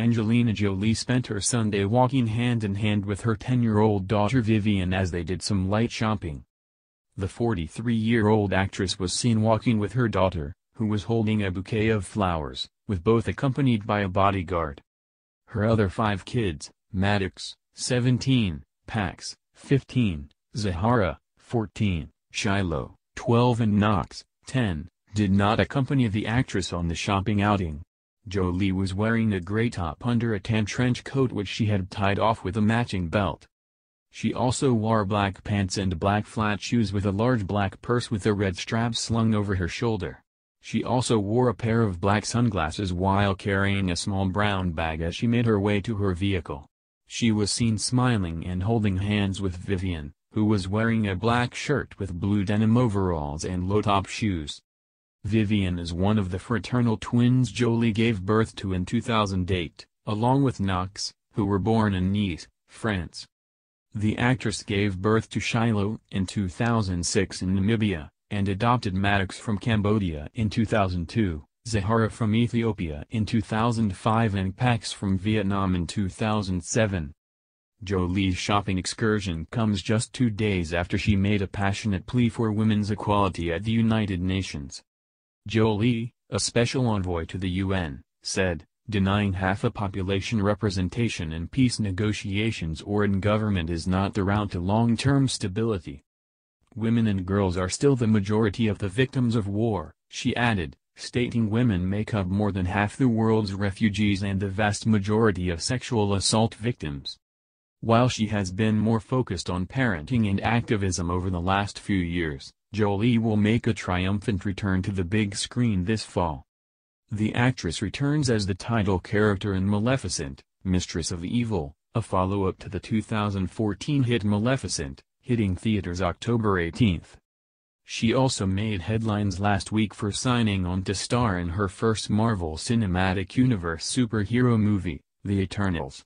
Angelina Jolie spent her Sunday walking hand-in-hand with her 10-year-old daughter Vivian as they did some light shopping. The 43-year-old actress was seen walking with her daughter, who was holding a bouquet of flowers, with both accompanied by a bodyguard. Her other five kids, Maddox, 17, Pax, 15, Zahara, 14, Shiloh, 12 and Knox, 10, did not accompany the actress on the shopping outing. Jolie was wearing a gray top under a tan trench coat which she had tied off with a matching belt. She also wore black pants and black flat shoes with a large black purse with a red strap slung over her shoulder. She also wore a pair of black sunglasses while carrying a small brown bag as she made her way to her vehicle. She was seen smiling and holding hands with Vivian, who was wearing a black shirt with blue denim overalls and low-top shoes. Vivian is one of the fraternal twins Jolie gave birth to in 2008, along with Knox, who were born in Nice, France. The actress gave birth to Shiloh in 2006 in Namibia, and adopted Maddox from Cambodia in 2002, Zahara from Ethiopia in 2005 and Pax from Vietnam in 2007. Jolie's shopping excursion comes just two days after she made a passionate plea for women's equality at the United Nations. Jolie, a special envoy to the UN, said, denying half a population representation in peace negotiations or in government is not the route to long-term stability. Women and girls are still the majority of the victims of war, she added, stating women make up more than half the world's refugees and the vast majority of sexual assault victims. While she has been more focused on parenting and activism over the last few years, Jolie will make a triumphant return to the big screen this fall. The actress returns as the title character in Maleficent, Mistress of Evil, a follow-up to the 2014 hit Maleficent, hitting theaters October 18. She also made headlines last week for signing on to star in her first Marvel Cinematic Universe superhero movie, The Eternals.